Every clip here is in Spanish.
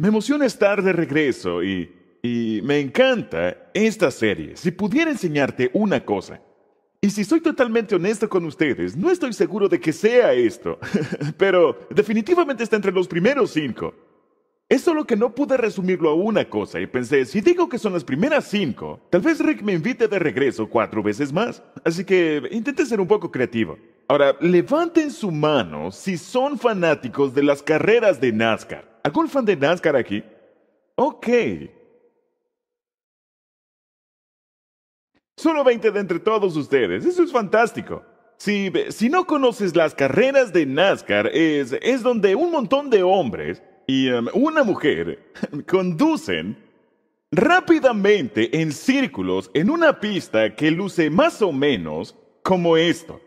Me emociona estar de regreso y, y me encanta esta serie. Si pudiera enseñarte una cosa, y si soy totalmente honesto con ustedes, no estoy seguro de que sea esto, pero definitivamente está entre los primeros cinco. Es solo que no pude resumirlo a una cosa y pensé, si digo que son las primeras cinco, tal vez Rick me invite de regreso cuatro veces más. Así que intenté ser un poco creativo. Ahora, levanten su mano si son fanáticos de las carreras de NASCAR. ¿Algún fan de NASCAR aquí? Ok. Solo 20 de entre todos ustedes. Eso es fantástico. Si, no conoces las carreras de NASCAR, es, donde un montón de hombres y em, una mujer conducen rápidamente en círculos en una pista que luce más o menos como esto.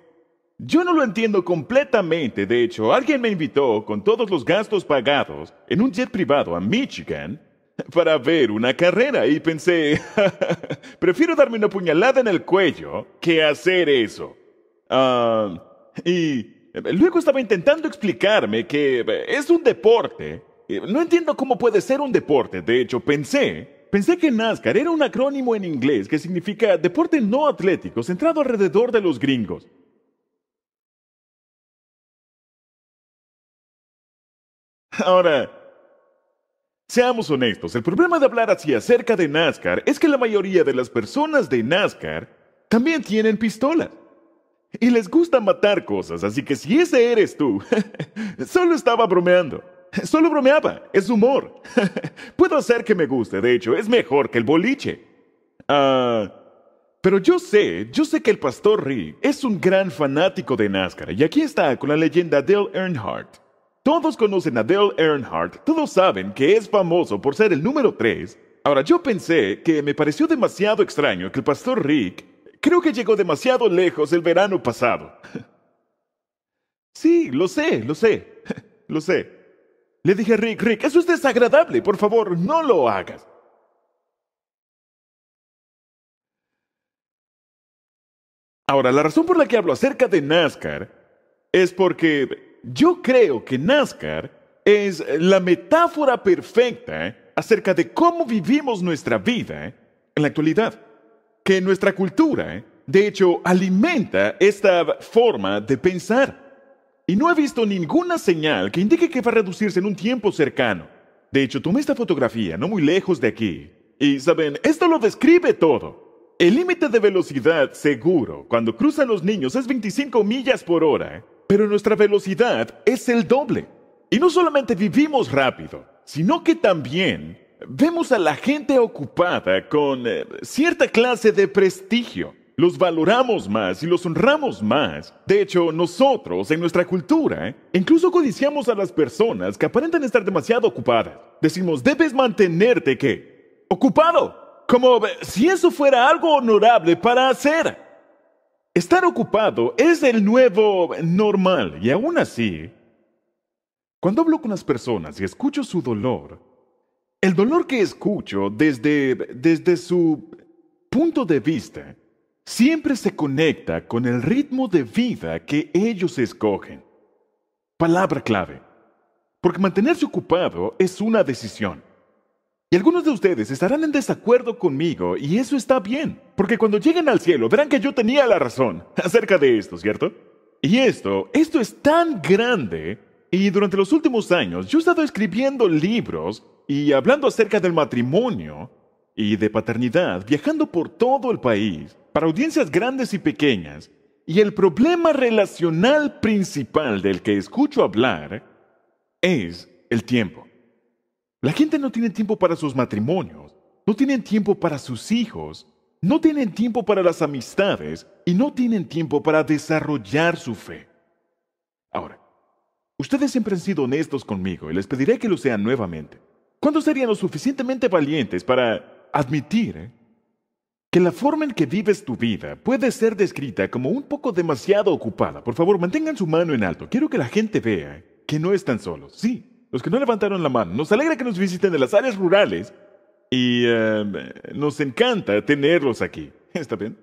Yo no lo entiendo completamente. De hecho, alguien me invitó con todos los gastos pagados en un jet privado a Michigan para ver una carrera y pensé, prefiero darme una puñalada en el cuello que hacer eso. Ah, y luego estaba intentando explicarme que eh, es un deporte. Eh, no entiendo cómo puede ser un deporte. De hecho, pensé pensé que NASCAR era un acrónimo en inglés que significa deporte no atlético centrado alrededor de los gringos. Ahora, seamos honestos, el problema de hablar así acerca de NASCAR es que la mayoría de las personas de NASCAR también tienen pistola. Y les gusta matar cosas, así que si ese eres tú, solo estaba bromeando. Solo bromeaba, es humor. Puedo hacer que me guste, de hecho, es mejor que el boliche. Ah... pero yo sé, yo sé que el pastor Rick es un gran fanático de NASCAR y aquí está con la leyenda Dale Earnhardt. Todos conocen a Dale Earnhardt, todos saben que es famoso por ser el número 3. Ahora, yo pensé que me pareció demasiado extraño que el pastor Rick creo que llegó demasiado lejos el verano pasado. Sí, lo sé, lo sé, lo sé. Le dije a Rick, Rick, eso es desagradable, por favor, no lo hagas. Ahora, la razón por la que hablo acerca de NASCAR es porque yo creo que NASCAR es la metáfora perfecta acerca de cómo vivimos nuestra vida en la actualidad. Que nuestra cultura, de hecho, alimenta esta forma de pensar. Y no he visto ninguna señal que indique que va a reducirse en un tiempo cercano. De hecho, tomé esta fotografía no muy lejos de aquí. Y saben, esto lo describe todo. El límite de velocidad seguro cuando cruzan los niños es 25 millas por hora pero nuestra velocidad es el doble. Y no solamente vivimos rápido, sino que también vemos a la gente ocupada con eh, cierta clase de prestigio. Los valoramos más y los honramos más. De hecho, nosotros, en nuestra cultura, ¿eh? incluso codiciamos a las personas que aparentan estar demasiado ocupadas. Decimos, debes mantenerte que ocupado, como eh, si eso fuera algo honorable para hacer. Estar ocupado es el nuevo normal y aún así, cuando hablo con las personas y escucho su dolor, el dolor que escucho desde, desde su punto de vista siempre se conecta con el ritmo de vida que ellos escogen. Palabra clave, porque mantenerse ocupado es una decisión. Y algunos de ustedes estarán en desacuerdo conmigo, y eso está bien, porque cuando lleguen al cielo verán que yo tenía la razón acerca de esto, ¿cierto? Y esto, esto es tan grande, y durante los últimos años yo he estado escribiendo libros y hablando acerca del matrimonio y de paternidad, viajando por todo el país, para audiencias grandes y pequeñas, y el problema relacional principal del que escucho hablar es el tiempo. La gente no tiene tiempo para sus matrimonios, no tienen tiempo para sus hijos, no tienen tiempo para las amistades y no tienen tiempo para desarrollar su fe. Ahora, ustedes siempre han sido honestos conmigo y les pediré que lo sean nuevamente. ¿Cuándo serían lo suficientemente valientes para admitir eh, que la forma en que vives tu vida puede ser descrita como un poco demasiado ocupada? Por favor, mantengan su mano en alto. Quiero que la gente vea que no están solos. Sí, los que no levantaron la mano. Nos alegra que nos visiten de las áreas rurales y eh, nos encanta tenerlos aquí. ¿Está bien?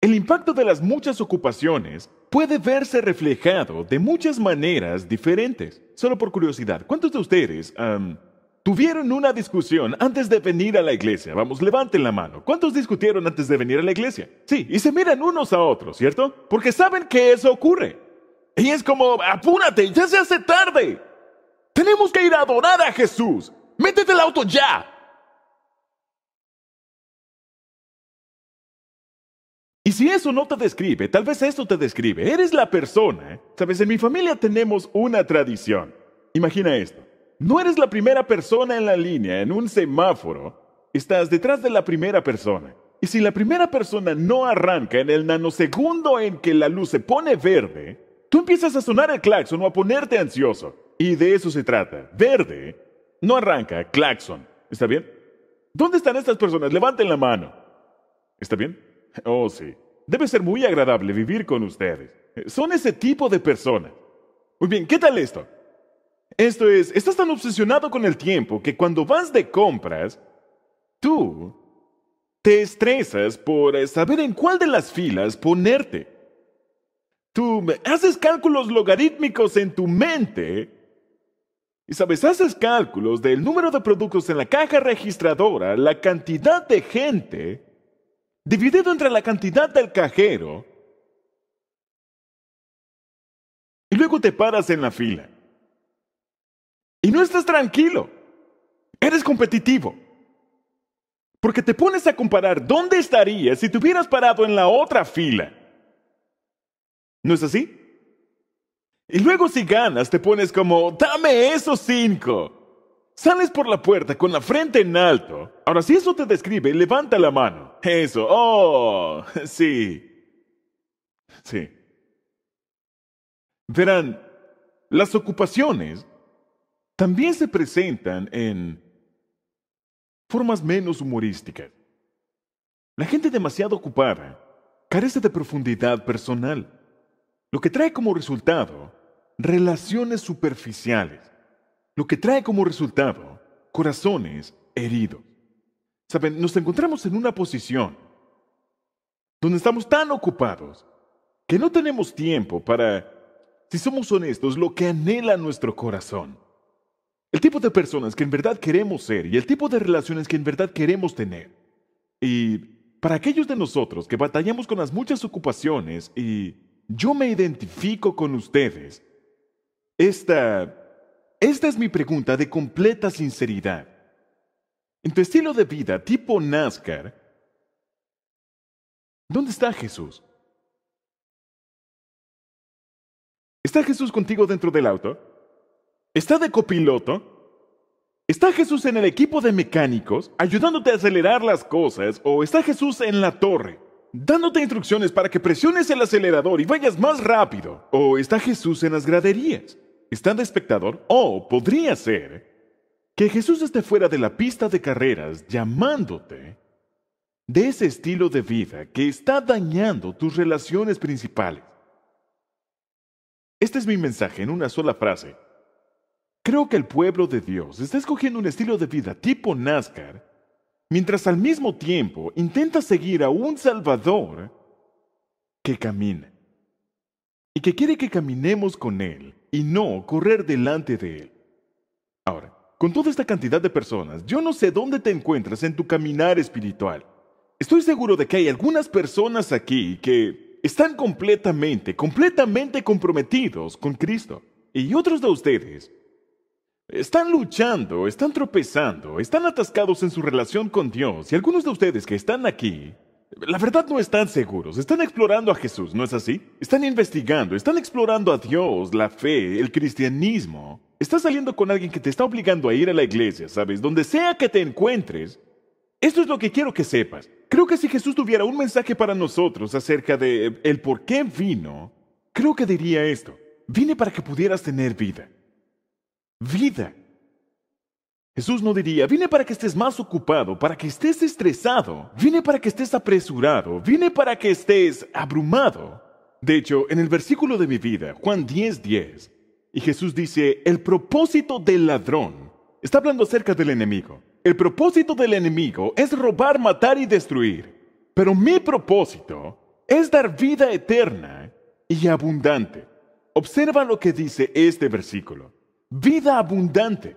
El impacto de las muchas ocupaciones puede verse reflejado de muchas maneras diferentes. Solo por curiosidad, ¿cuántos de ustedes tuvieron una discusión antes de venir a la iglesia? Vamos, levanten la mano. ¿Cuántos discutieron antes de venir a la iglesia? Sí, y se miran unos a otros, ¿cierto? Porque saben que eso ocurre. Y es como, apúrate, ya se hace tarde. Tenemos que ir a adorar a Jesús. Métete el auto ya. Y si eso no te describe, tal vez esto te describe. Eres la persona. ¿eh? Sabes, en mi familia tenemos una tradición. Imagina esto. No eres la primera persona en la línea, en un semáforo. Estás detrás de la primera persona. Y si la primera persona no arranca en el nanosegundo en que la luz se pone verde, tú empiezas a sonar el claxon o a ponerte ansioso. Y de eso se trata. Verde no arranca, claxon. ¿Está bien? ¿Dónde están estas personas? Levanten la mano. ¿Está bien? Oh, sí. Debe ser muy agradable vivir con ustedes. Son ese tipo de personas. Muy bien, ¿qué tal esto? Esto es, estás tan obsesionado con el tiempo que cuando vas de compras, tú te estresas por saber en cuál de las filas ponerte. Tú haces cálculos logarítmicos en tu mente. Y sabes, haces cálculos del número de productos en la caja registradora, la cantidad de gente, dividido entre la cantidad del cajero. Y luego te paras en la fila. Y no estás tranquilo. Eres competitivo. Porque te pones a comparar dónde estarías si te hubieras parado en la otra fila. ¿No es así? Y luego si ganas te pones como, dame esos cinco. Sales por la puerta con la frente en alto. Ahora si eso te describe, levanta la mano. Eso, oh, sí. Sí. Verán, las ocupaciones también se presentan en formas menos humorísticas. La gente demasiado ocupada carece de profundidad personal lo que trae como resultado relaciones superficiales, lo que trae como resultado corazones heridos. Saben, nos encontramos en una posición donde estamos tan ocupados que no tenemos tiempo para, si somos honestos, lo que anhela nuestro corazón. El tipo de personas que en verdad queremos ser y el tipo de relaciones que en verdad queremos tener. Y para aquellos de nosotros que batallamos con las muchas ocupaciones y yo me identifico con ustedes. Esta... Esta es mi pregunta de completa sinceridad. En tu estilo de vida tipo NASCAR, ¿dónde está Jesús? ¿Está Jesús contigo dentro del auto? ¿Está de copiloto? ¿Está Jesús en el equipo de mecánicos ayudándote a acelerar las cosas o está Jesús en la torre? dándote instrucciones para que presiones el acelerador y vayas más rápido. ¿O está Jesús en las graderías? ¿Está de espectador? ¿O podría ser que Jesús esté fuera de la pista de carreras llamándote de ese estilo de vida que está dañando tus relaciones principales? Este es mi mensaje en una sola frase. Creo que el pueblo de Dios está escogiendo un estilo de vida tipo NASCAR mientras al mismo tiempo intenta seguir a un Salvador que camina y que quiere que caminemos con Él y no correr delante de Él. Ahora, con toda esta cantidad de personas, yo no sé dónde te encuentras en tu caminar espiritual. Estoy seguro de que hay algunas personas aquí que están completamente, completamente comprometidos con Cristo. Y otros de ustedes están luchando, están tropezando, están atascados en su relación con Dios y algunos de ustedes que están aquí, la verdad no están seguros, están explorando a Jesús, ¿no es así? Están investigando, están explorando a Dios, la fe, el cristianismo. Estás saliendo con alguien que te está obligando a ir a la iglesia, ¿sabes? Donde sea que te encuentres. Esto es lo que quiero que sepas. Creo que si Jesús tuviera un mensaje para nosotros acerca de el por qué vino, creo que diría esto. Vine para que pudieras tener vida vida. Jesús no diría, vine para que estés más ocupado, para que estés estresado, vine para que estés apresurado, vine para que estés abrumado. De hecho, en el versículo de mi vida, Juan 10, 10, y Jesús dice, el propósito del ladrón, está hablando acerca del enemigo. El propósito del enemigo es robar, matar y destruir. Pero mi propósito es dar vida eterna y abundante. Observa lo que dice este versículo vida abundante.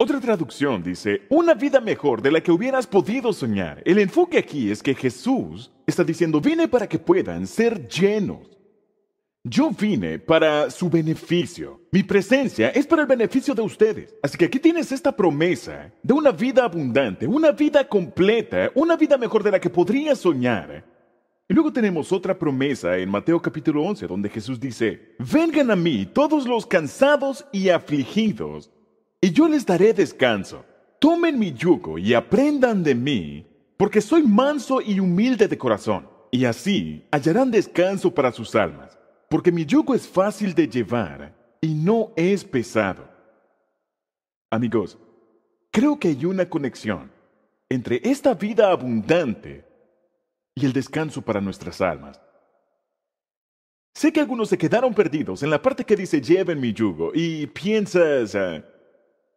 Otra traducción dice, una vida mejor de la que hubieras podido soñar. El enfoque aquí es que Jesús está diciendo, vine para que puedan ser llenos. Yo vine para su beneficio. Mi presencia es para el beneficio de ustedes. Así que aquí tienes esta promesa de una vida abundante, una vida completa, una vida mejor de la que podrías soñar y luego tenemos otra promesa en Mateo capítulo 11, donde Jesús dice, Vengan a mí todos los cansados y afligidos, y yo les daré descanso. Tomen mi yugo y aprendan de mí, porque soy manso y humilde de corazón, y así hallarán descanso para sus almas, porque mi yugo es fácil de llevar y no es pesado. Amigos, creo que hay una conexión entre esta vida abundante y el descanso para nuestras almas. Sé que algunos se quedaron perdidos en la parte que dice lleven mi yugo y piensas... Ah,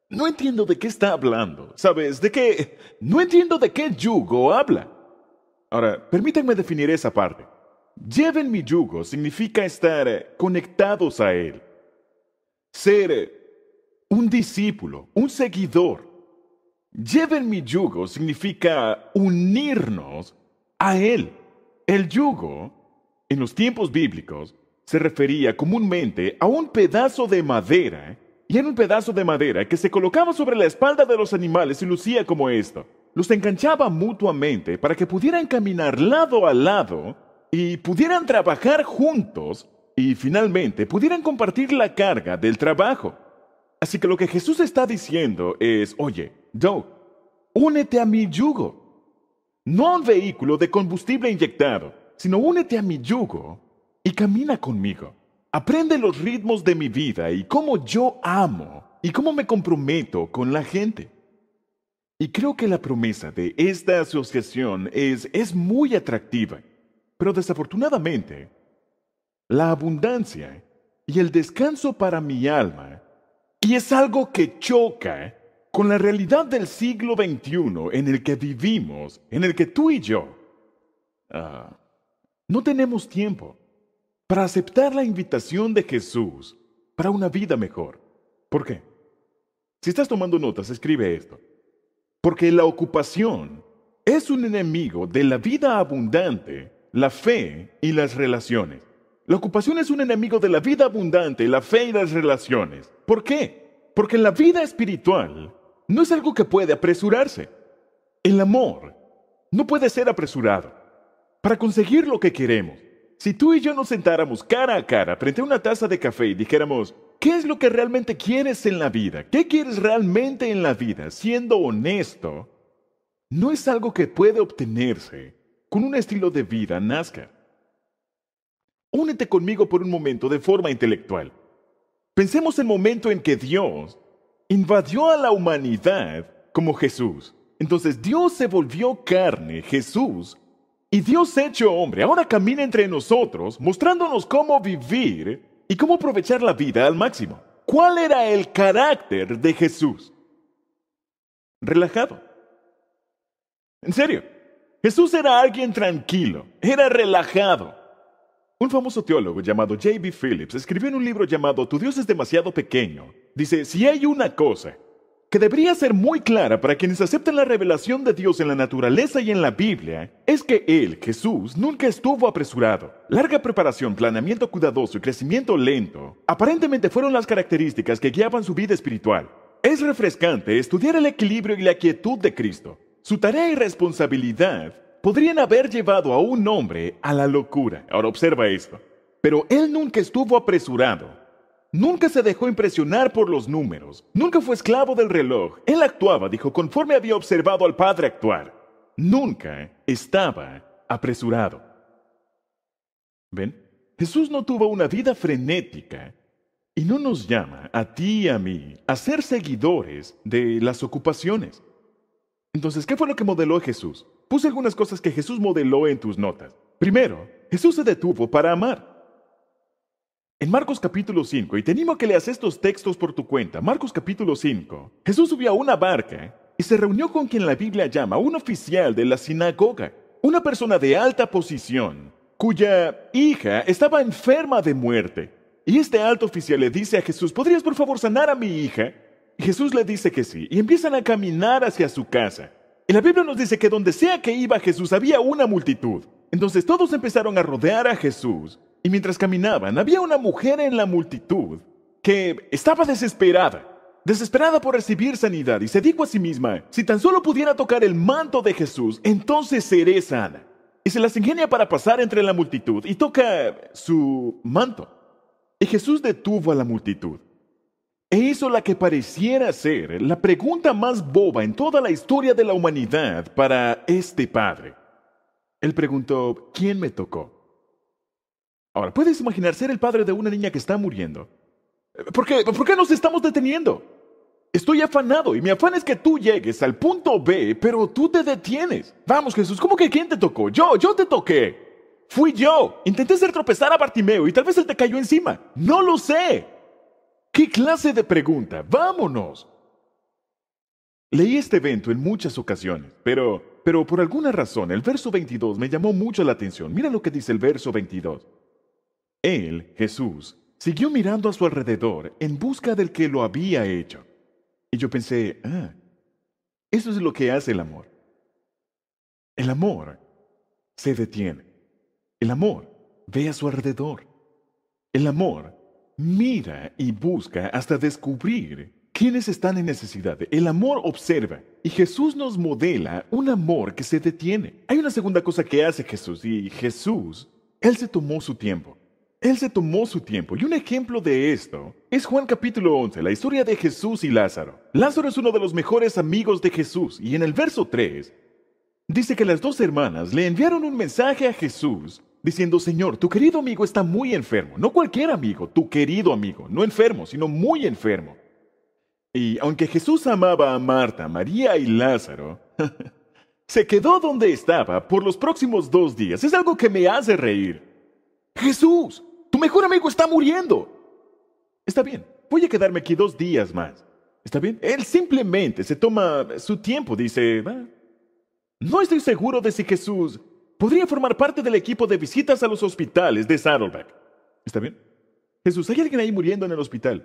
no entiendo de qué está hablando, ¿sabes? De qué... No entiendo de qué yugo habla. Ahora, permítanme definir esa parte. Lleven mi yugo significa estar eh, conectados a Él. Ser eh, un discípulo, un seguidor. Lleven mi yugo significa unirnos a él. El yugo, en los tiempos bíblicos, se refería comúnmente a un pedazo de madera, y era un pedazo de madera que se colocaba sobre la espalda de los animales y lucía como esto. Los enganchaba mutuamente para que pudieran caminar lado a lado y pudieran trabajar juntos y finalmente pudieran compartir la carga del trabajo. Así que lo que Jesús está diciendo es, oye, Joe, únete a mi yugo no un vehículo de combustible inyectado, sino únete a mi yugo y camina conmigo. Aprende los ritmos de mi vida y cómo yo amo y cómo me comprometo con la gente. Y creo que la promesa de esta asociación es, muy atractiva, pero desafortunadamente, la abundancia y el descanso para mi alma, y es algo que choca con la realidad del siglo XXI en el que vivimos, en el que tú y yo, ah, no tenemos tiempo para aceptar la invitación de Jesús para una vida mejor. ¿Por qué? Si estás tomando notas, escribe esto. Porque la ocupación es un enemigo de la vida abundante, la fe y las relaciones. La ocupación es un enemigo de la vida abundante, la fe y las relaciones. ¿Por qué? Porque la vida espiritual no es algo que puede apresurarse. El amor no puede ser apresurado. Para conseguir lo que queremos, si tú y yo nos sentáramos cara a cara frente a una taza de café y dijéramos, ¿qué es lo que realmente quieres en la vida? ¿Qué quieres realmente en la vida? Siendo honesto, no es algo que puede obtenerse con un estilo de vida nazca. Únete conmigo por un momento de forma intelectual. Pensemos el momento en que Dios invadió a la humanidad como Jesús. Entonces Dios se volvió carne, Jesús, y Dios hecho hombre ahora camina entre nosotros mostrándonos cómo vivir y cómo aprovechar la vida al máximo. ¿Cuál era el carácter de Jesús? Relajado. En serio, Jesús era alguien tranquilo, era relajado. Un famoso teólogo llamado J.B. Phillips escribió en un libro llamado Tu Dios es demasiado pequeño. Dice, si hay una cosa que debería ser muy clara para quienes aceptan la revelación de Dios en la naturaleza y en la Biblia, es que Él, Jesús, nunca estuvo apresurado. Larga preparación, planeamiento cuidadoso y crecimiento lento aparentemente fueron las características que guiaban su vida espiritual. Es refrescante estudiar el equilibrio y la quietud de Cristo. Su tarea y responsabilidad podrían haber llevado a un hombre a la locura. Ahora observa esto. Pero él nunca estuvo apresurado. Nunca se dejó impresionar por los números. Nunca fue esclavo del reloj. Él actuaba, dijo, conforme había observado al padre actuar. Nunca estaba apresurado. ¿Ven? Jesús no tuvo una vida frenética y no nos llama a ti y a mí a ser seguidores de las ocupaciones. Entonces, ¿qué fue lo que modeló Jesús? puse algunas cosas que Jesús modeló en tus notas. Primero, Jesús se detuvo para amar. En Marcos capítulo 5, y te animo a que leas estos textos por tu cuenta, Marcos capítulo 5, Jesús subió a una barca y se reunió con quien la Biblia llama un oficial de la sinagoga, una persona de alta posición, cuya hija estaba enferma de muerte. Y este alto oficial le dice a Jesús, ¿podrías por favor sanar a mi hija? Jesús le dice que sí, y empiezan a caminar hacia su casa. Y la Biblia nos dice que donde sea que iba Jesús había una multitud. Entonces todos empezaron a rodear a Jesús. Y mientras caminaban, había una mujer en la multitud que estaba desesperada, desesperada por recibir sanidad, y se dijo a sí misma, si tan solo pudiera tocar el manto de Jesús, entonces seré sana. Y se las ingenia para pasar entre la multitud y toca su manto. Y Jesús detuvo a la multitud e hizo la que pareciera ser la pregunta más boba en toda la historia de la humanidad para este padre. Él preguntó, ¿quién me tocó? Ahora, ¿puedes imaginar ser el padre de una niña que está muriendo? ¿Por qué, ¿Por qué nos estamos deteniendo? Estoy afanado y mi afán es que tú llegues al punto B, pero tú te detienes. Vamos, Jesús, ¿cómo que quién te tocó? Yo, yo te toqué. Fui yo. Intenté hacer tropezar a Bartimeo y tal vez él te cayó encima. No lo sé. ¿Qué clase de pregunta? ¡Vámonos! Leí este evento en muchas ocasiones, pero, pero por alguna razón el verso 22 me llamó mucho la atención. Mira lo que dice el verso 22. Él, Jesús, siguió mirando a su alrededor en busca del que lo había hecho. Y yo pensé, ah, eso es lo que hace el amor. El amor se detiene. El amor ve a su alrededor. El amor Mira y busca hasta descubrir quiénes están en necesidad. El amor observa y Jesús nos modela un amor que se detiene. Hay una segunda cosa que hace Jesús y Jesús, Él se tomó su tiempo. Él se tomó su tiempo y un ejemplo de esto es Juan capítulo 11, la historia de Jesús y Lázaro. Lázaro es uno de los mejores amigos de Jesús y en el verso 3 dice que las dos hermanas le enviaron un mensaje a Jesús diciendo, Señor, tu querido amigo está muy enfermo. No cualquier amigo, tu querido amigo, no enfermo, sino muy enfermo. Y aunque Jesús amaba a Marta, María y Lázaro, se quedó donde estaba por los próximos dos días. Es algo que me hace reír. Jesús, tu mejor amigo está muriendo. Está bien, voy a quedarme aquí dos días más. ¿Está bien? Él simplemente se toma su tiempo, dice... Ah, no estoy seguro de si Jesús Podría formar parte del equipo de visitas a los hospitales de Saddleback. ¿Está bien? Jesús, hay alguien ahí muriendo en el hospital.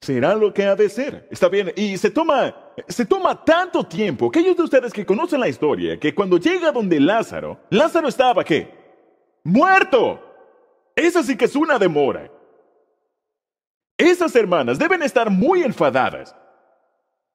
Será lo que ha de ser. Está bien. Y se toma, se toma tanto tiempo. Aquellos de ustedes que conocen la historia, que cuando llega donde Lázaro, Lázaro estaba qué? Muerto. Esa sí que es una demora. Esas hermanas deben estar muy enfadadas.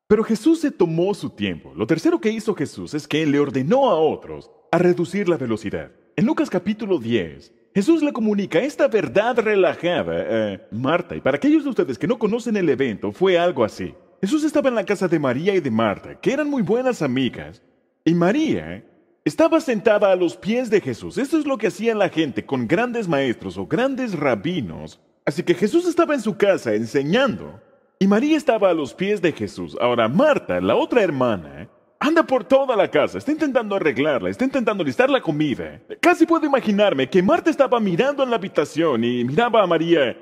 Pero Jesús se tomó su tiempo. Lo tercero que hizo Jesús es que le ordenó a otros a reducir la velocidad. En Lucas capítulo 10, Jesús le comunica esta verdad relajada a eh, Marta. Y para aquellos de ustedes que no conocen el evento, fue algo así. Jesús estaba en la casa de María y de Marta, que eran muy buenas amigas. Y María estaba sentada a los pies de Jesús. Esto es lo que hacía la gente con grandes maestros o grandes rabinos. Así que Jesús estaba en su casa enseñando. Y María estaba a los pies de Jesús. Ahora Marta, la otra hermana, anda por toda la casa, está intentando arreglarla, está intentando listar la comida. Casi puedo imaginarme que Marta estaba mirando en la habitación y miraba a María.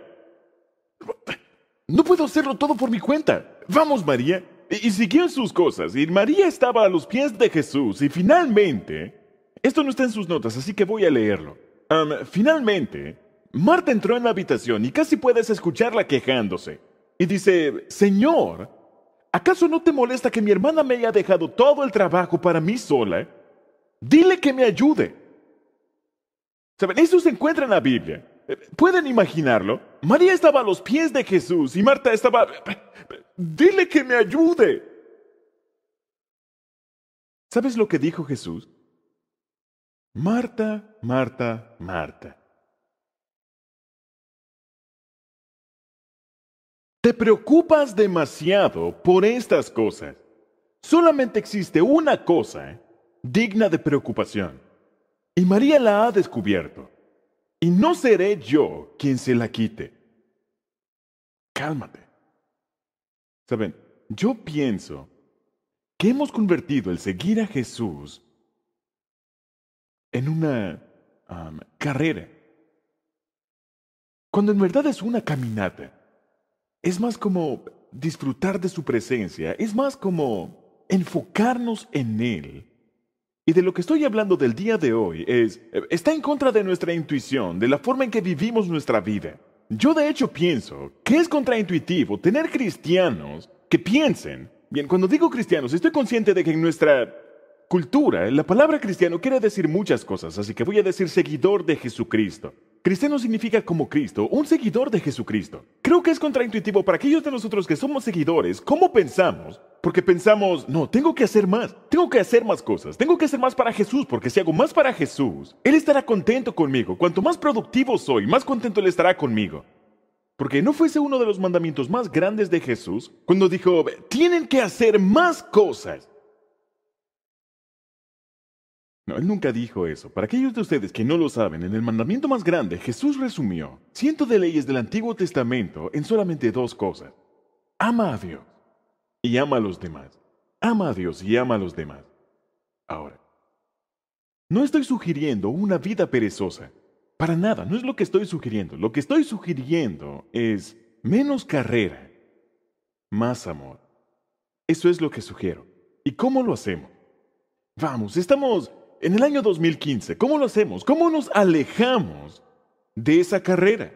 No puedo hacerlo todo por mi cuenta. Vamos, María. Y, y siguió sus cosas. Y María estaba a los pies de Jesús. Y finalmente... Esto no está en sus notas, así que voy a leerlo. finalmente, Marta entró en la habitación y casi puedes escucharla quejándose y dice, Señor, ¿acaso no te molesta que mi hermana me haya dejado todo el trabajo para mí sola? Dile que me ayude. Eso se encuentra en la Biblia. Eh, ¿Pueden imaginarlo? María estaba a los pies de Jesús y Marta estaba... Dile que me ayude. ¿Sabes lo que dijo Jesús? Marta, Marta, Marta. Te preocupas demasiado por estas cosas. Solamente existe una cosa digna de preocupación. Y María la ha descubierto. Y no seré yo quien se la quite. Cálmate. Saben, yo pienso que hemos convertido el seguir a Jesús en una carrera, cuando en verdad es una caminata. Es más como disfrutar de su presencia, es más como enfocarnos en Él. Y de lo que estoy hablando del día de hoy es, eh, está en contra de nuestra intuición, de la forma en que vivimos nuestra vida. Yo de hecho pienso que es contraintuitivo tener cristianos que piensen, bien, cuando digo cristianos, estoy consciente de que en nuestra cultura la palabra cristiano quiere decir muchas cosas, así que voy a decir seguidor de Jesucristo. Cristiano significa como Cristo, un seguidor de Jesucristo. Creo que es contraintuitivo para aquellos de nosotros que somos seguidores, cómo pensamos, porque pensamos, no, tengo que hacer más, tengo que hacer más cosas, tengo que hacer más para Jesús, porque si hago más para Jesús, Él estará contento conmigo. Cuanto más productivo soy, más contento Él estará conmigo. Porque no fuese uno de los mandamientos más grandes de Jesús cuando dijo, tienen que hacer más cosas él nunca dijo eso. Para aquellos de ustedes que no lo saben, en el mandamiento más grande, Jesús resumió ciento de leyes del Antiguo Testamento en solamente dos cosas. Ama a Dios y ama a los demás. Ama a Dios y ama a los demás. Ahora, no estoy sugiriendo una vida perezosa. Para nada, no es lo que estoy sugiriendo. Lo que estoy sugiriendo es menos carrera, más amor. Eso es lo que sugiero. ¿Y cómo lo hacemos? Vamos, estamos en el año 2015, ¿cómo lo hacemos? ¿Cómo nos alejamos de esa carrera?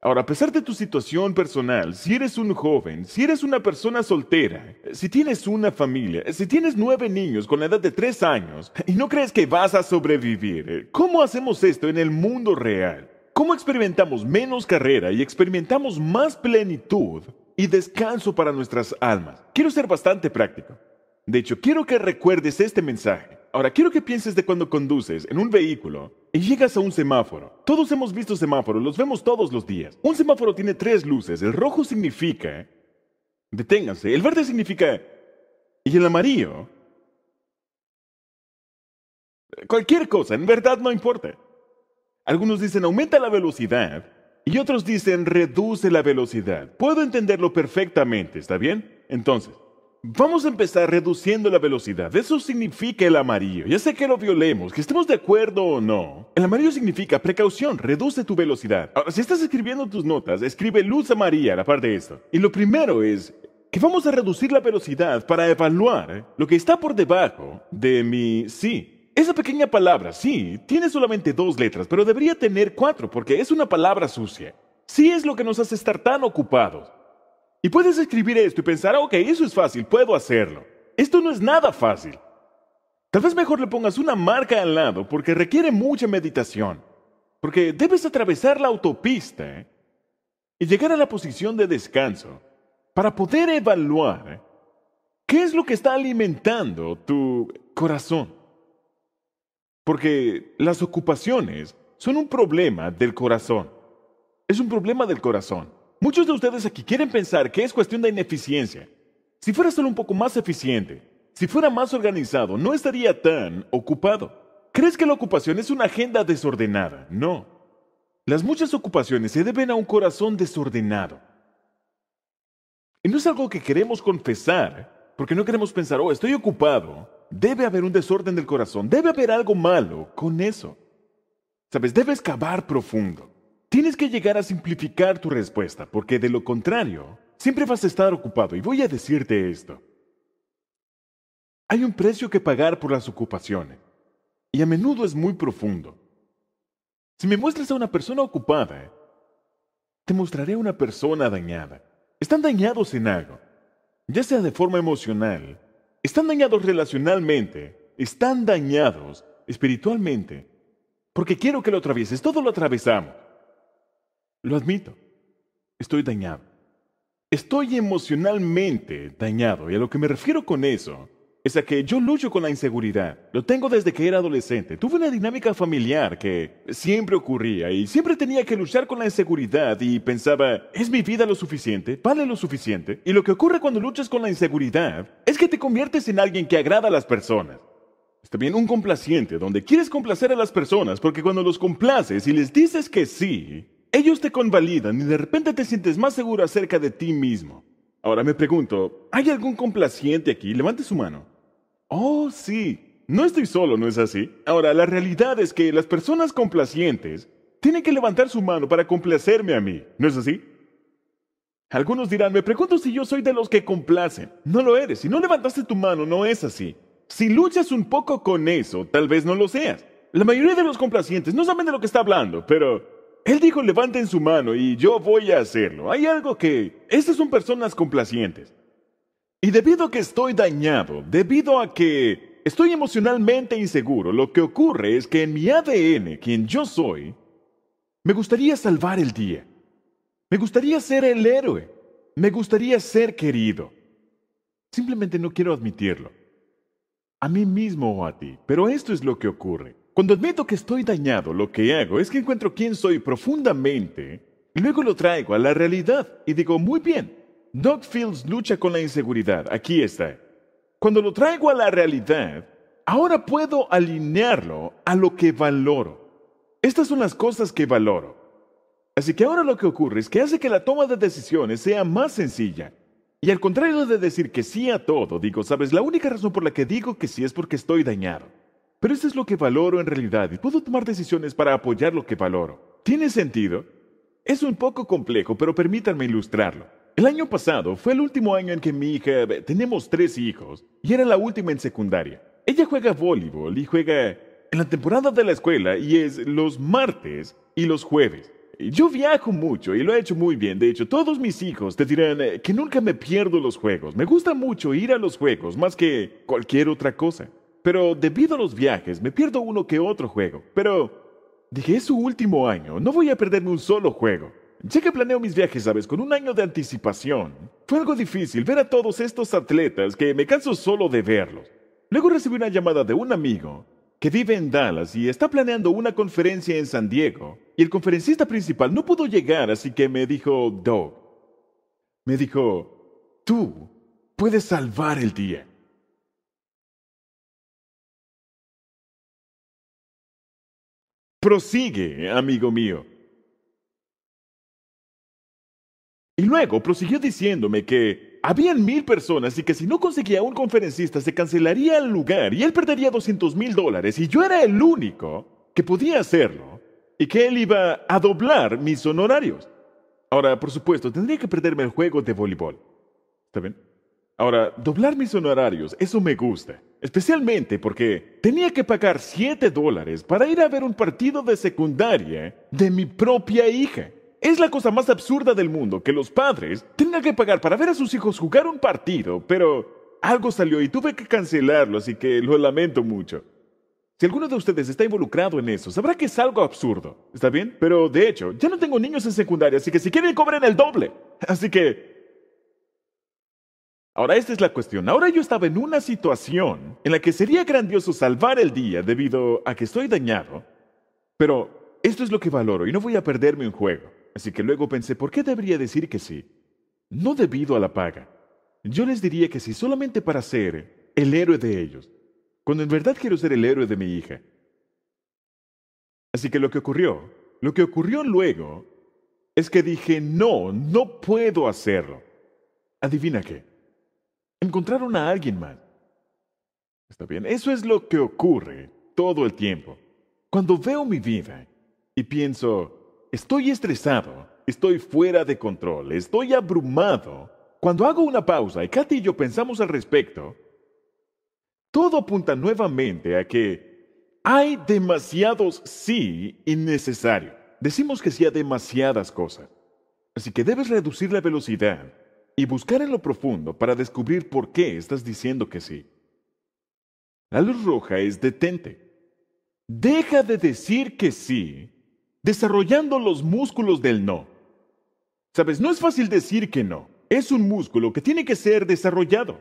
Ahora, a pesar de tu situación personal, si eres un joven, si eres una persona soltera, si tienes una familia, si tienes nueve niños con la edad de tres años y no crees que vas a sobrevivir, ¿cómo hacemos esto en el mundo real? ¿Cómo experimentamos menos carrera y experimentamos más plenitud y descanso para nuestras almas? Quiero ser bastante práctico. De hecho, quiero que recuerdes este mensaje. Ahora, quiero que pienses de cuando conduces en un vehículo y llegas a un semáforo. Todos hemos visto semáforos, los vemos todos los días. Un semáforo tiene tres luces. El rojo significa deténganse, el verde significa y el amarillo cualquier cosa, en verdad no importa. Algunos dicen aumenta la velocidad y otros dicen reduce la velocidad. Puedo entenderlo perfectamente, ¿está bien? Entonces, Vamos a empezar reduciendo la velocidad. Eso significa el amarillo. Ya sé que lo violemos, que estemos de acuerdo o no. El amarillo significa precaución, reduce tu velocidad. Ahora, si estás escribiendo tus notas, escribe luz amarilla a la parte de esto. Y lo primero es que vamos a reducir la velocidad para evaluar lo que está por debajo de mi sí esa pequeña palabra, sí, tiene solamente dos letras, pero debería tener cuatro porque es una palabra sucia. Sí es lo que nos hace estar tan ocupados. Y puedes escribir esto y pensar, ok, eso es fácil, puedo hacerlo. Esto no es nada fácil. Tal vez mejor le pongas una marca al lado porque requiere mucha meditación. Porque debes atravesar la autopista ¿eh? y llegar a la posición de descanso para poder evaluar ¿eh? qué es lo que está alimentando tu corazón. Porque las ocupaciones son un problema del corazón. Es un problema del corazón. Muchos de ustedes aquí quieren pensar que es cuestión de ineficiencia. Si fuera solo un poco más eficiente, si fuera más organizado, no estaría tan ocupado. ¿Crees que la ocupación es una agenda desordenada? No. Las muchas ocupaciones se deben a un corazón desordenado. Y no es algo que queremos confesar, porque no queremos pensar, oh, estoy ocupado. Debe haber un desorden del corazón, debe haber algo malo con eso. Sabes, debes cavar profundo. Tienes que llegar a simplificar tu respuesta, porque de lo contrario, siempre vas a estar ocupado. Y voy a decirte esto. Hay un precio que pagar por las ocupaciones, y a menudo es muy profundo. Si me muestras a una persona ocupada, te mostraré a una persona dañada. Están dañados en algo, ya sea de forma emocional, están dañados relacionalmente, están dañados espiritualmente, porque quiero que lo atravieses, todo lo atravesamos. Lo admito. Estoy dañado. Estoy emocionalmente dañado y a lo que me refiero con eso es a que yo lucho con la inseguridad. Lo tengo desde que era adolescente. Tuve una dinámica familiar que siempre ocurría y siempre tenía que luchar con la inseguridad y pensaba, ¿es mi vida lo suficiente? ¿Vale lo suficiente? Y lo que ocurre cuando luchas con la inseguridad es que te conviertes en alguien que agrada a las personas. Está bien, un complaciente, donde quieres complacer a las personas, porque cuando los complaces y les dices que sí, ellos te convalidan y de repente te sientes más seguro acerca de ti mismo. Ahora me pregunto, ¿hay algún complaciente aquí? Levante su mano. Oh, sí. No estoy solo, ¿no es así? Ahora, la realidad es que las personas complacientes tienen que levantar su mano para complacerme a mí, ¿no es así? Algunos dirán, me pregunto si yo soy de los que complacen. No lo eres. Si no levantaste tu mano, no es así. Si luchas un poco con eso, tal vez no lo seas. La mayoría de los complacientes no saben de lo que está hablando, pero él dijo, levanten su mano y yo voy a hacerlo. Hay algo que... Estas son personas complacientes. Y debido a que estoy dañado, debido a que estoy emocionalmente inseguro, lo que ocurre es que en mi ADN, quien yo soy, me gustaría salvar el día. Me gustaría ser el héroe. Me gustaría ser querido. Simplemente no quiero admitirlo. A mí mismo o a ti. Pero esto es lo que ocurre. Cuando admito que estoy dañado, lo que hago es que encuentro quién soy profundamente y luego lo traigo a la realidad y digo, muy bien, Doug Fields lucha con la inseguridad, aquí está. Cuando lo traigo a la realidad, ahora puedo alinearlo a lo que valoro. Estas son las cosas que valoro. Así que ahora lo que ocurre es que hace que la toma de decisiones sea más sencilla. Y al contrario de decir que sí a todo, digo, sabes, la única razón por la que digo que sí es porque estoy dañado. Pero eso es lo que valoro en realidad y puedo tomar decisiones para apoyar lo que valoro. ¿Tiene sentido? Es un poco complejo, pero permítanme ilustrarlo. El año pasado fue el último año en que mi hija... Eh, tenemos tres hijos y era la última en secundaria. Ella juega voleibol y juega en la temporada de la escuela y es los martes y los jueves. Yo viajo mucho y lo he hecho muy bien. De hecho, todos mis hijos te dirán eh, que nunca me pierdo los juegos. Me gusta mucho ir a los juegos más que cualquier otra cosa pero debido a los viajes me pierdo uno que otro juego. Pero dije, es su último año, no voy a perderme un solo juego. Ya que planeo mis viajes, sabes, con un año de anticipación, fue algo difícil ver a todos estos atletas que me canso solo de verlos. Luego recibí una llamada de un amigo que vive en Dallas y está planeando una conferencia en San Diego, y el conferencista principal no pudo llegar, así que me dijo, Doug, me dijo, tú puedes salvar el día. Prosigue, amigo mío. Y luego prosiguió diciéndome que habían mil personas y que si no conseguía un conferencista se cancelaría el lugar y él perdería 200 mil dólares y yo era el único que podía hacerlo y que él iba a doblar mis honorarios. Ahora, por supuesto, tendría que perderme el juego de voleibol. ¿Está bien? Ahora, doblar mis honorarios, eso me gusta. Especialmente porque tenía que pagar 7 dólares para ir a ver un partido de secundaria de mi propia hija. Es la cosa más absurda del mundo que los padres tengan que pagar para ver a sus hijos jugar un partido, pero algo salió y tuve que cancelarlo, así que lo lamento mucho. Si alguno de ustedes está involucrado en eso, sabrá que es algo absurdo. ¿Está bien? Pero de hecho, ya no tengo niños en secundaria, así que si quieren cobren el doble. Así que Ahora, esta es la cuestión. Ahora yo estaba en una situación en la que sería grandioso salvar el día debido a que estoy dañado, pero esto es lo que valoro y no voy a perderme un juego. Así que luego pensé, ¿por qué debería decir que sí? No debido a la paga. Yo les diría que sí solamente para ser el héroe de ellos, cuando en verdad quiero ser el héroe de mi hija. Así que lo que ocurrió, lo que ocurrió luego, es que dije, no, no puedo hacerlo. Adivina qué. Encontraron a alguien mal. Está bien, eso es lo que ocurre todo el tiempo. Cuando veo mi vida y pienso, estoy estresado, estoy fuera de control, estoy abrumado, cuando hago una pausa y Katy y yo pensamos al respecto, todo apunta nuevamente a que hay demasiados sí innecesarios. Decimos que sí a demasiadas cosas. Así que debes reducir la velocidad y buscar en lo profundo para descubrir por qué estás diciendo que sí. La luz roja es detente. Deja de decir que sí, desarrollando los músculos del no. Sabes, no es fácil decir que no. Es un músculo que tiene que ser desarrollado.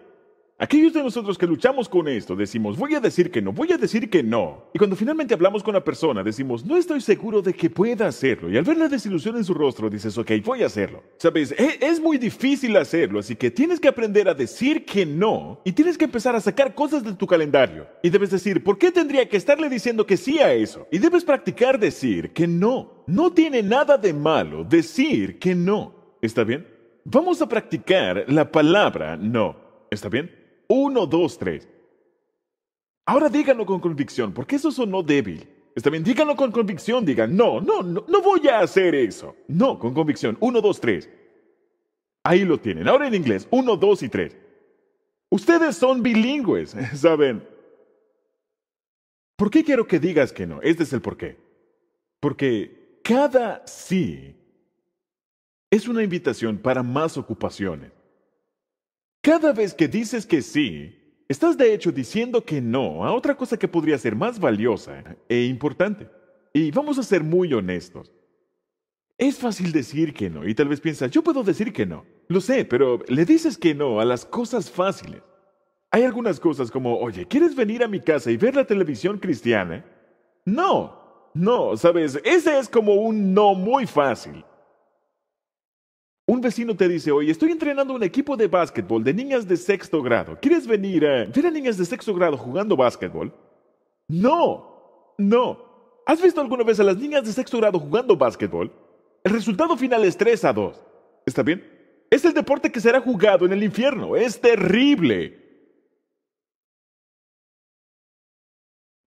Aquellos de nosotros que luchamos con esto decimos, voy a decir que no, voy a decir que no. Y cuando finalmente hablamos con la persona, decimos, no estoy seguro de que pueda hacerlo. Y al ver la desilusión en su rostro, dices, ok, voy a hacerlo. Sabes, es, es muy difícil hacerlo, así que tienes que aprender a decir que no y tienes que empezar a sacar cosas de tu calendario. Y debes decir, ¿por qué tendría que estarle diciendo que sí a eso? Y debes practicar decir que no. No tiene nada de malo decir que no. ¿Está bien? Vamos a practicar la palabra no. ¿Está bien? Uno, dos, tres. Ahora díganlo con convicción, porque eso sonó débil. Está bien, díganlo con convicción, digan, no, no, no, no voy a hacer eso. No, con convicción. Uno, dos, tres. Ahí lo tienen. Ahora en inglés, uno, dos y tres. Ustedes son bilingües, ¿saben? ¿Por qué quiero que digas que no? Este es el porqué. Porque cada sí es una invitación para más ocupaciones. Cada vez que dices que sí, estás de hecho diciendo que no a otra cosa que podría ser más valiosa e importante. Y vamos a ser muy honestos. Es fácil decir que no y tal vez piensas, yo puedo decir que no. Lo sé, pero le dices que no a las cosas fáciles. Hay algunas cosas como, oye, ¿quieres venir a mi casa y ver la televisión cristiana? No, no, sabes, ese es como un no muy fácil un vecino te dice, oye, estoy entrenando un equipo de básquetbol de niñas de sexto grado. ¿Quieres venir a ver a niñas de sexto grado jugando básquetbol? No, no. ¿Has visto alguna vez a las niñas de sexto grado jugando básquetbol? El resultado final es 3 a 2. ¿Está bien? Es el deporte que será jugado en el infierno. Es terrible.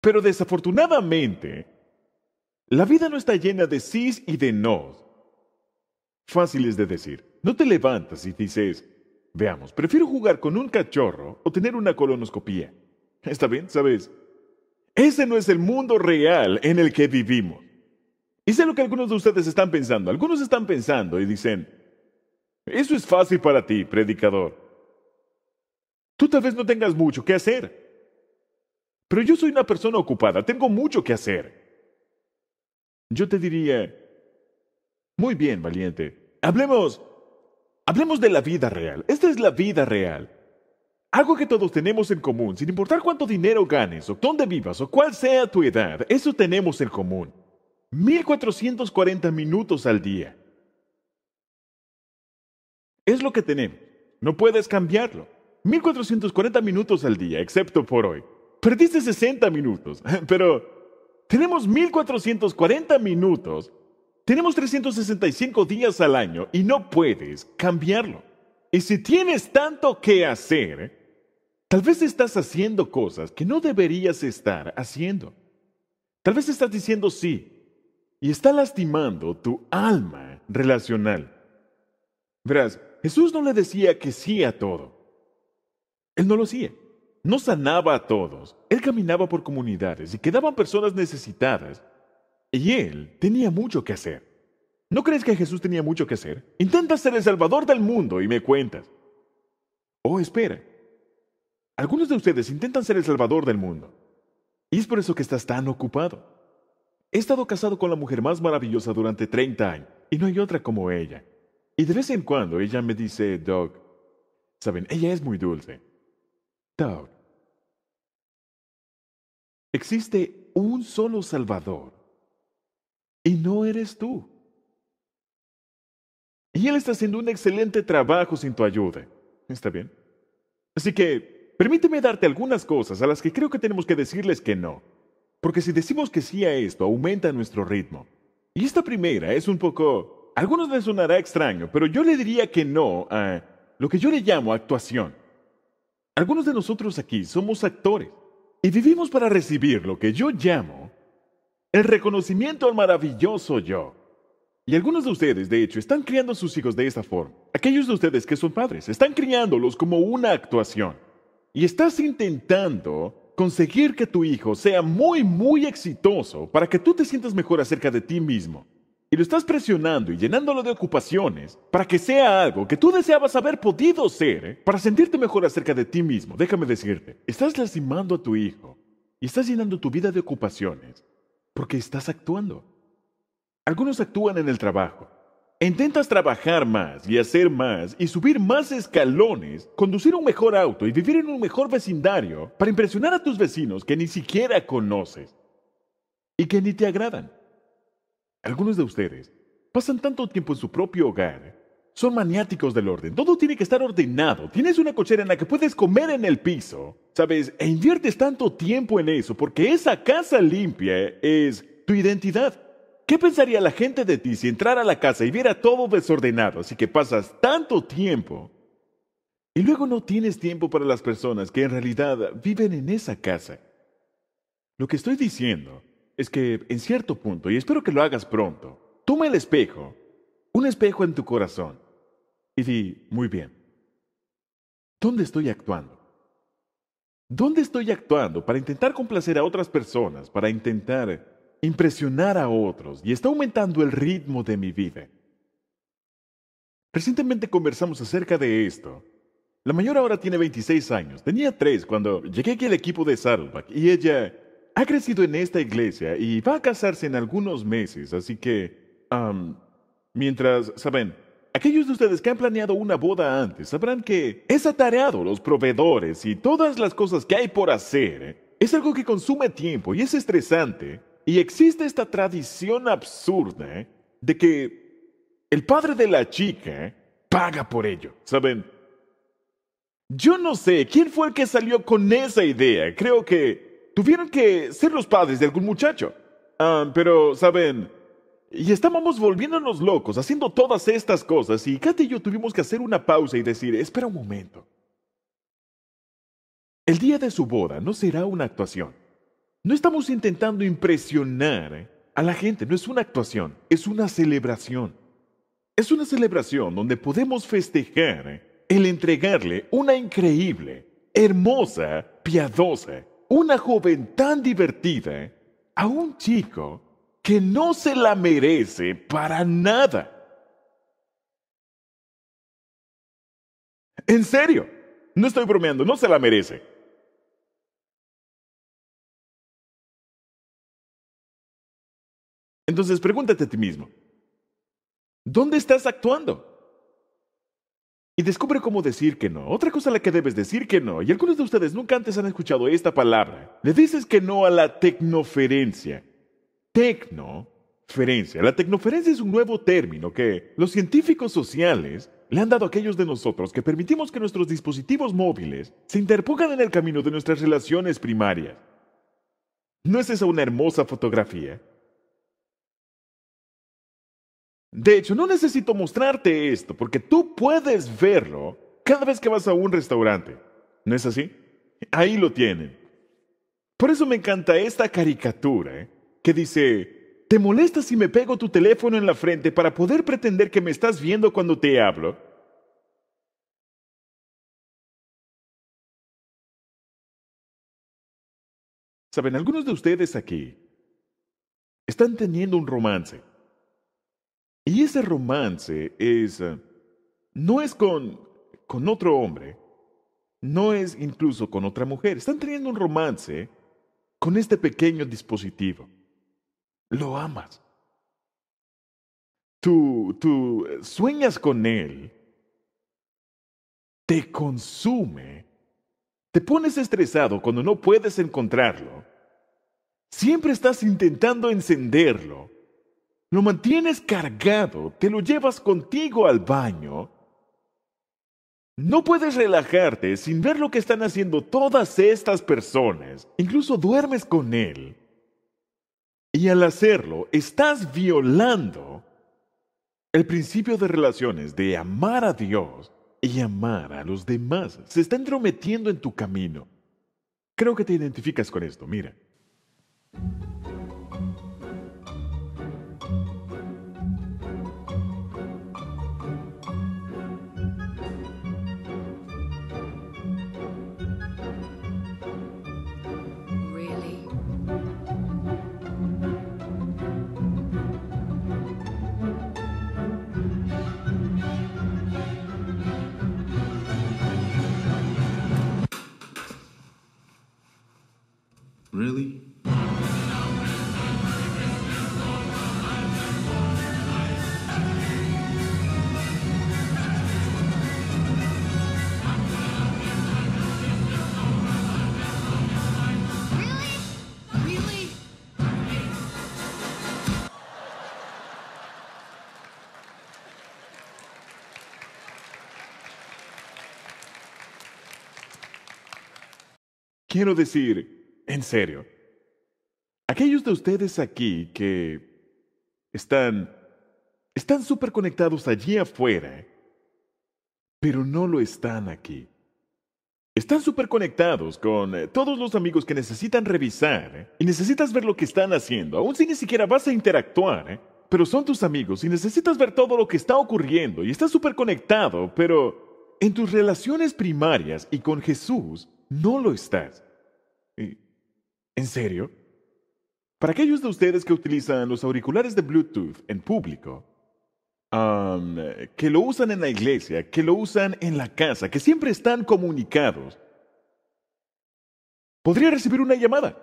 Pero desafortunadamente, la vida no está llena de sís y de nos es de decir. No te levantas y dices, veamos, prefiero jugar con un cachorro o tener una colonoscopía. ¿Está bien? ¿Sabes? Ese no es el mundo real en el que vivimos. Y sé lo que algunos de ustedes están pensando. Algunos están pensando y dicen, eso es fácil para ti, predicador. Tú tal vez no tengas mucho que hacer. Pero yo soy una persona ocupada, tengo mucho que hacer. Yo te diría, muy bien, valiente. Hablemos. Hablemos de la vida real. Esta es la vida real. Algo que todos tenemos en común, sin importar cuánto dinero ganes, o dónde vivas, o cuál sea tu edad, eso tenemos en común. 1440 minutos al día. Es lo que tenemos. No puedes cambiarlo. 1440 minutos al día, excepto por hoy. Perdiste 60 minutos, pero tenemos 1440 minutos tenemos 365 días al año y no puedes cambiarlo. Y si tienes tanto que hacer, tal vez estás haciendo cosas que no deberías estar haciendo. Tal vez estás diciendo sí y está lastimando tu alma relacional. Verás, Jesús no le decía que sí a todo. Él no lo hacía. No sanaba a todos. Él caminaba por comunidades y quedaban personas necesitadas y él tenía mucho que hacer. ¿No crees que Jesús tenía mucho que hacer? Intenta ser el Salvador del mundo y me cuentas. Oh, espera. Algunos de ustedes intentan ser el Salvador del mundo. Y es por eso que estás tan ocupado. He estado casado con la mujer más maravillosa durante 30 años y no hay otra como ella. Y de vez en cuando ella me dice, Doug, saben, ella es muy dulce. Doug, existe un solo Salvador y no eres tú. Y Él está haciendo un excelente trabajo sin tu ayuda. ¿Está bien? Así que permíteme darte algunas cosas a las que creo que tenemos que decirles que no. Porque si decimos que sí a esto, aumenta nuestro ritmo. Y esta primera es un poco... algunos les sonará extraño, pero yo le diría que no a lo que yo le llamo actuación. Algunos de nosotros aquí somos actores y vivimos para recibir lo que yo llamo el reconocimiento al maravilloso yo. Y algunos de ustedes, de hecho, están criando a sus hijos de esta forma. Aquellos de ustedes que son padres, están criándolos como una actuación. Y estás intentando conseguir que tu hijo sea muy, muy exitoso para que tú te sientas mejor acerca de ti mismo. Y lo estás presionando y llenándolo de ocupaciones para que sea algo que tú deseabas haber podido ser ¿eh? para sentirte mejor acerca de ti mismo. Déjame decirte, estás lastimando a tu hijo y estás llenando tu vida de ocupaciones porque estás actuando. Algunos actúan en el trabajo. Intentas trabajar más y hacer más y subir más escalones, conducir un mejor auto y vivir en un mejor vecindario para impresionar a tus vecinos que ni siquiera conoces y que ni te agradan. Algunos de ustedes pasan tanto tiempo en su propio hogar son maniáticos del orden. Todo tiene que estar ordenado. Tienes una cochera en la que puedes comer en el piso. ¿Sabes? E inviertes tanto tiempo en eso porque esa casa limpia es tu identidad. ¿Qué pensaría la gente de ti si entrara a la casa y viera todo desordenado? Así que pasas tanto tiempo. Y luego no tienes tiempo para las personas que en realidad viven en esa casa. Lo que estoy diciendo es que en cierto punto, y espero que lo hagas pronto, toma el espejo un espejo en tu corazón y di, muy bien, ¿dónde estoy actuando? ¿Dónde estoy actuando para intentar complacer a otras personas, para intentar impresionar a otros y está aumentando el ritmo de mi vida? Recientemente conversamos acerca de esto. La mayor ahora tiene 26 años, tenía 3 cuando llegué aquí al equipo de Saddleback y ella ha crecido en esta iglesia y va a casarse en algunos meses, así que... Mientras, saben, aquellos de ustedes que han planeado una boda antes sabrán que es atareado los proveedores y todas las cosas que hay por hacer. ¿eh? Es algo que consume tiempo y es estresante. Y existe esta tradición absurda ¿eh? de que el padre de la chica ¿eh? paga por ello. ¿Saben? Yo no sé quién fue el que salió con esa idea. Creo que tuvieron que ser los padres de algún muchacho. Ah, pero, ¿saben? Y estábamos volviéndonos locos, haciendo todas estas cosas, y Kate y yo tuvimos que hacer una pausa y decir, espera un momento. El día de su boda no será una actuación. No estamos intentando impresionar eh, a la gente, no es una actuación, es una celebración. Es una celebración donde podemos festejar eh, el entregarle una increíble, hermosa, piadosa, una joven tan divertida eh, a un chico que no se la merece para nada. En serio, no estoy bromeando, no se la merece. Entonces pregúntate a ti mismo, ¿dónde estás actuando? Y descubre cómo decir que no. Otra cosa a la que debes decir que no, y algunos de ustedes nunca antes han escuchado esta palabra, le dices que no a la tecnoferencia. Tecnoferencia. La tecnoferencia es un nuevo término que los científicos sociales le han dado a aquellos de nosotros que permitimos que nuestros dispositivos móviles se interpongan en el camino de nuestras relaciones primarias. ¿No es esa una hermosa fotografía? De hecho, no necesito mostrarte esto, porque tú puedes verlo cada vez que vas a un restaurante. ¿No es así? Ahí lo tienen. Por eso me encanta esta caricatura, ¿eh? que dice, ¿te molesta si me pego tu teléfono en la frente para poder pretender que me estás viendo cuando te hablo? Saben, algunos de ustedes aquí están teniendo un romance. Y ese romance es... Eh, no es con, con otro hombre, no es incluso con otra mujer. Están teniendo un romance con este pequeño dispositivo. Lo amas. Tú, eh, sueñas con Él. Te consume. Te pones estresado cuando no puedes encontrarlo. Siempre estás intentando encenderlo. Lo mantienes cargado, te lo llevas contigo al baño. No puedes relajarte sin ver lo que están haciendo todas estas personas. Incluso duermes con él. Y al hacerlo, estás violando el principio de relaciones de amar a Dios y amar a los demás. Se está entrometiendo en tu camino. Creo que te identificas con esto, mira. Quiero decir, en serio, aquellos de ustedes aquí que están, están súper conectados allí afuera, pero no lo están aquí. Están súper conectados con eh, todos los amigos que necesitan revisar eh, y necesitas ver lo que están haciendo, aún si ni siquiera vas a interactuar, eh, pero son tus amigos y necesitas ver todo lo que está ocurriendo y estás súper conectado, pero en tus relaciones primarias y con Jesús no lo estás. ¿En serio? Para aquellos de ustedes que utilizan los auriculares de Bluetooth en público, que lo usan en la iglesia, que lo usan en la casa, que siempre están comunicados, podría recibir una llamada.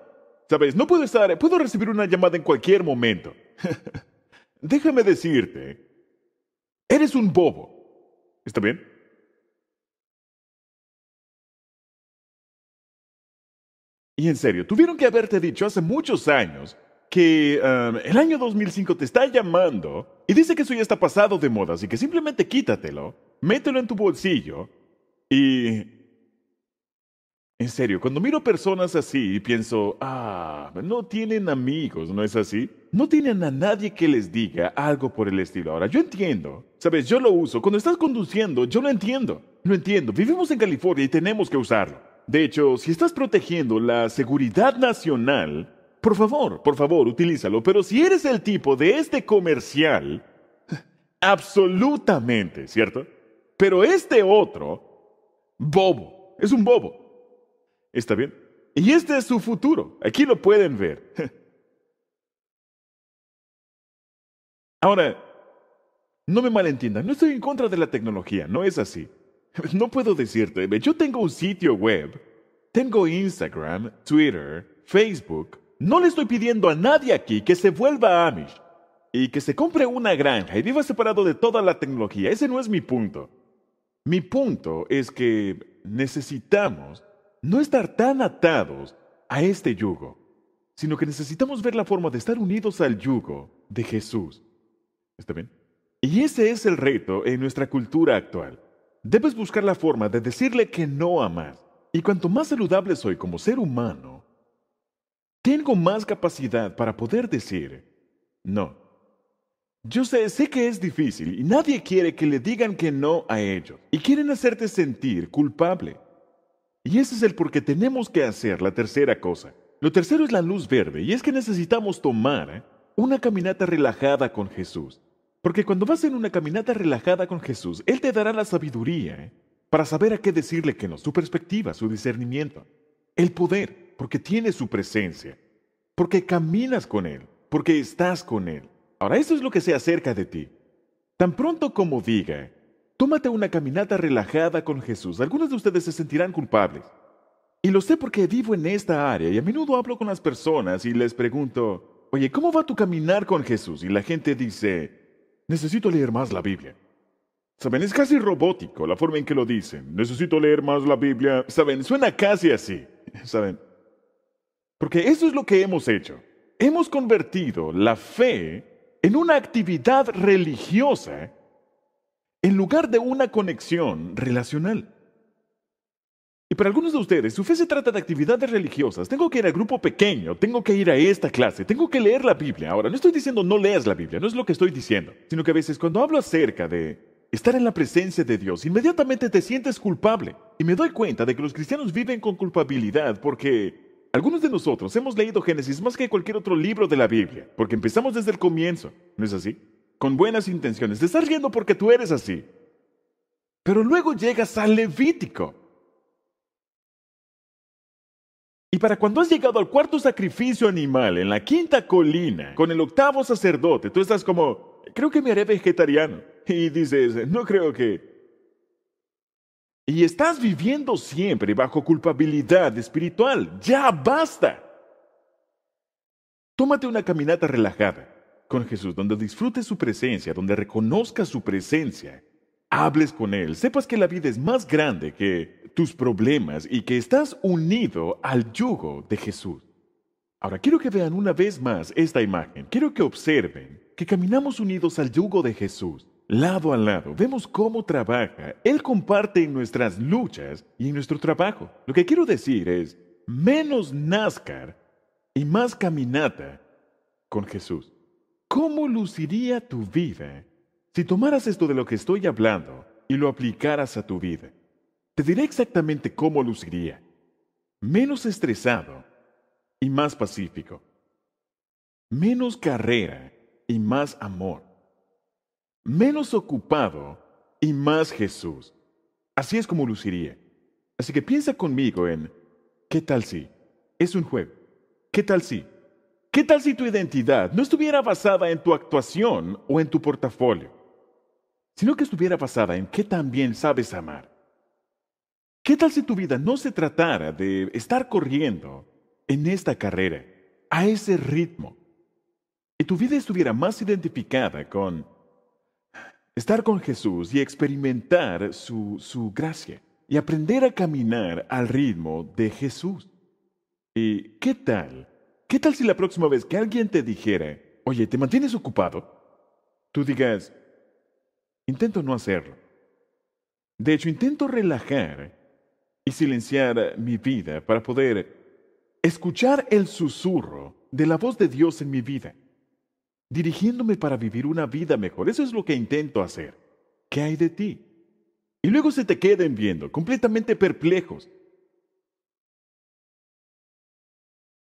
Sabes, no puedo estar, puedo recibir una llamada en cualquier momento. Déjame decirte, eres un bobo. ¿Está bien? Y en serio, tuvieron que haberte dicho hace muchos años que em, el año 2005 te está llamando y dice que eso ya está pasado de moda, así que simplemente quítatelo, mételo en tu bolsillo y... En serio, cuando miro personas así y pienso, ah, no tienen amigos, ¿no es así? No tienen a nadie que les diga algo por el estilo. Ahora, yo entiendo, sabes, yo lo uso. Cuando estás conduciendo, yo lo entiendo, lo entiendo. Vivimos en California y tenemos que usarlo. De hecho, si estás protegiendo la seguridad nacional, por favor, por favor, utilízalo. Pero si eres el tipo de este comercial, absolutamente, ¿cierto? Pero este otro, bobo, es un bobo. ¿Está bien? Y este es su futuro. Aquí lo pueden ver. Ahora, no me malentiendan, no estoy en contra de la tecnología, no es así. No puedo decirte, yo tengo un sitio web, tengo Instagram, Twitter, Facebook. No le estoy pidiendo a nadie aquí que se vuelva Amish y que se compre una granja y viva separado de toda la tecnología. Ese no es mi punto. Mi punto es que necesitamos no estar tan atados a este yugo, sino que necesitamos ver la forma de estar unidos al yugo de Jesús. ¿Está bien? Y ese es el reto en nuestra cultura actual. Debes buscar la forma de decirle que no a más. Y cuanto más saludable soy como ser humano, tengo más capacidad para poder decir no. Yo sé, sé que es difícil y nadie quiere que le digan que no a ellos. Y quieren hacerte sentir culpable. Y ese es el por qué tenemos que hacer la tercera cosa. Lo tercero es la luz verde y es que necesitamos tomar una caminata relajada con Jesús. Porque cuando vas en una caminata relajada con Jesús, Él te dará la sabiduría ¿eh? para saber a qué decirle que no, su perspectiva, su discernimiento, el poder, porque tiene su presencia, porque caminas con Él, porque estás con Él. Ahora, eso es lo que se acerca de ti. Tan pronto como diga, tómate una caminata relajada con Jesús. Algunos de ustedes se sentirán culpables. Y lo sé porque vivo en esta área y a menudo hablo con las personas y les pregunto, oye, ¿cómo va tu caminar con Jesús? Y la gente dice, necesito leer más la Biblia. Saben, es casi robótico la forma en que lo dicen. Necesito leer más la Biblia. Saben, suena casi así. Saben. Porque eso es lo que hemos hecho. Hemos convertido la fe en una actividad religiosa en lugar de una conexión relacional. Y para algunos de ustedes, su fe se trata de actividades religiosas. Tengo que ir a grupo pequeño, tengo que ir a esta clase, tengo que leer la Biblia. Ahora, no estoy diciendo no leas la Biblia, no es lo que estoy diciendo, sino que a veces cuando hablo acerca de estar en la presencia de Dios, inmediatamente te sientes culpable. Y me doy cuenta de que los cristianos viven con culpabilidad porque algunos de nosotros hemos leído Génesis más que cualquier otro libro de la Biblia, porque empezamos desde el comienzo, ¿no es así? Con buenas intenciones, te estás riendo porque tú eres así. Pero luego llegas al Levítico Y para cuando has llegado al cuarto sacrificio animal, en la quinta colina, con el octavo sacerdote, tú estás como, creo que me haré vegetariano. Y dices, no creo que... Y estás viviendo siempre bajo culpabilidad espiritual. Ya basta. Tómate una caminata relajada con Jesús, donde disfrutes su presencia, donde reconozcas su presencia. Hables con Él. Sepas que la vida es más grande que tus problemas y que estás unido al yugo de Jesús. Ahora quiero que vean una vez más esta imagen. Quiero que observen que caminamos unidos al yugo de Jesús, lado a lado. Vemos cómo trabaja. Él comparte en nuestras luchas y en nuestro trabajo. Lo que quiero decir es, menos NASCAR y más caminata con Jesús. ¿Cómo luciría tu vida si tomaras esto de lo que estoy hablando y lo aplicaras a tu vida? te diré exactamente cómo luciría. Menos estresado y más pacífico. Menos carrera y más amor. Menos ocupado y más Jesús. Así es como luciría. Así que piensa conmigo en, ¿qué tal si? Es un juego. ¿Qué tal si? ¿Qué tal si tu identidad no estuviera basada en tu actuación o en tu portafolio, sino que estuviera basada en qué también sabes amar? ¿Qué tal si tu vida no se tratara de estar corriendo en esta carrera, a ese ritmo, y tu vida estuviera más identificada con estar con Jesús y experimentar su, su gracia y aprender a caminar al ritmo de Jesús? ¿Y qué tal? ¿Qué tal si la próxima vez que alguien te dijera, oye, ¿te mantienes ocupado? Tú digas, intento no hacerlo. De hecho, intento relajar y silenciar mi vida para poder escuchar el susurro de la voz de Dios en mi vida, dirigiéndome para vivir una vida mejor. Eso es lo que intento hacer. ¿Qué hay de ti? Y luego se te queden viendo, completamente perplejos.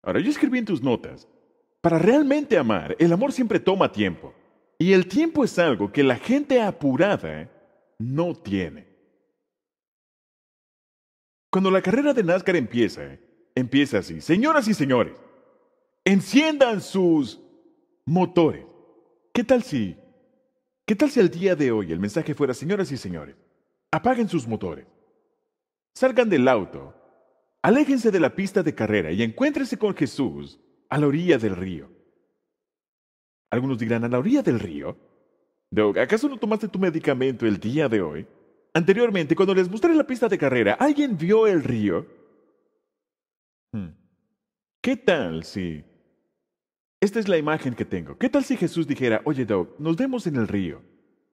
Ahora, yo escribí en tus notas, para realmente amar, el amor siempre toma tiempo. Y el tiempo es algo que la gente apurada no tiene. Cuando la carrera de NASCAR empieza, empieza así. Señoras y señores, enciendan sus motores. ¿Qué tal si... ¿Qué tal si el día de hoy el mensaje fuera, señoras y señores, apaguen sus motores, salgan del auto, aléjense de la pista de carrera y encuéntrense con Jesús a la orilla del río? Algunos dirán, ¿a la orilla del río? ¿Acaso no tomaste tu medicamento el día de hoy? Anteriormente, cuando les mostré la pista de carrera, ¿alguien vio el río? Hmm. ¿Qué tal si... Esta es la imagen que tengo. ¿Qué tal si Jesús dijera, oye Doug, nos vemos en el río?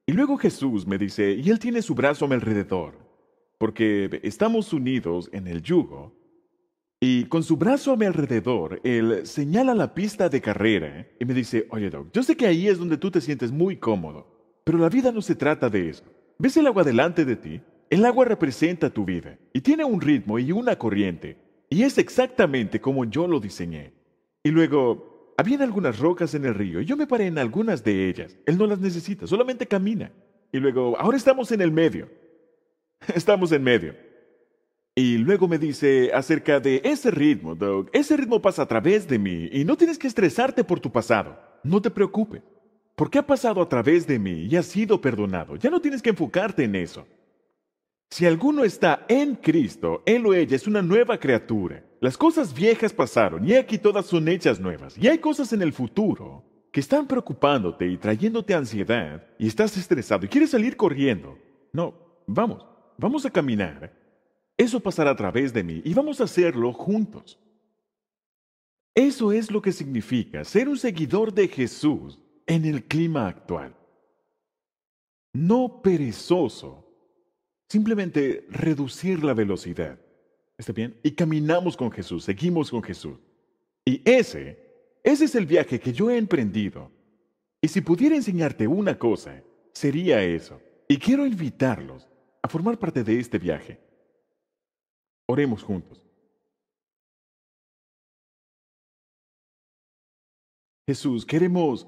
Y luego Jesús me dice, y él tiene su brazo a mi alrededor, porque estamos unidos en el yugo, y con su brazo a mi alrededor, él señala la pista de carrera y me dice, oye Doug, yo sé que ahí es donde tú te sientes muy cómodo, pero la vida no se trata de eso. ¿Ves el agua delante de ti? El agua representa tu vida y tiene un ritmo y una corriente, y es exactamente como yo lo diseñé. Y luego, había algunas rocas en el río, y yo me paré en algunas de ellas. Él no las necesita, solamente camina. Y luego, ahora estamos en el medio. Estamos en medio. Y luego me dice acerca de ese ritmo, Doug. Ese ritmo pasa a través de mí y no tienes que estresarte por tu pasado. No te preocupes porque ha pasado a través de mí y ha sido perdonado. Ya no tienes que enfocarte en eso. Si alguno está en Cristo, él o ella es una nueva criatura. Las cosas viejas pasaron y aquí todas son hechas nuevas. Y hay cosas en el futuro que están preocupándote y trayéndote ansiedad y estás estresado y quieres salir corriendo. No, vamos, vamos a caminar. Eso pasará a través de mí y vamos a hacerlo juntos. Eso es lo que significa ser un seguidor de Jesús en el clima actual. No perezoso, simplemente reducir la velocidad. ¿Está bien? Y caminamos con Jesús, seguimos con Jesús. Y ese, ese es el viaje que yo he emprendido. Y si pudiera enseñarte una cosa, sería eso. Y quiero invitarlos a formar parte de este viaje. Oremos juntos. Jesús, queremos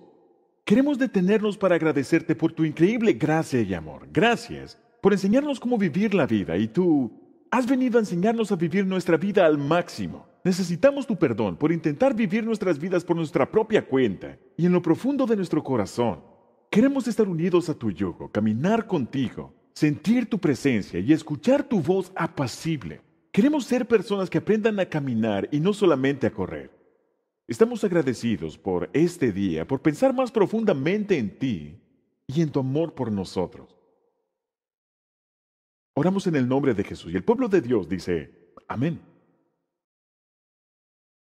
Queremos detenernos para agradecerte por tu increíble gracia y amor. Gracias por enseñarnos cómo vivir la vida y tú has venido a enseñarnos a vivir nuestra vida al máximo. Necesitamos tu perdón por intentar vivir nuestras vidas por nuestra propia cuenta y en lo profundo de nuestro corazón. Queremos estar unidos a tu yugo, caminar contigo, sentir tu presencia y escuchar tu voz apacible. Queremos ser personas que aprendan a caminar y no solamente a correr. Estamos agradecidos por este día, por pensar más profundamente en ti y en tu amor por nosotros. Oramos en el nombre de Jesús y el pueblo de Dios dice, amén.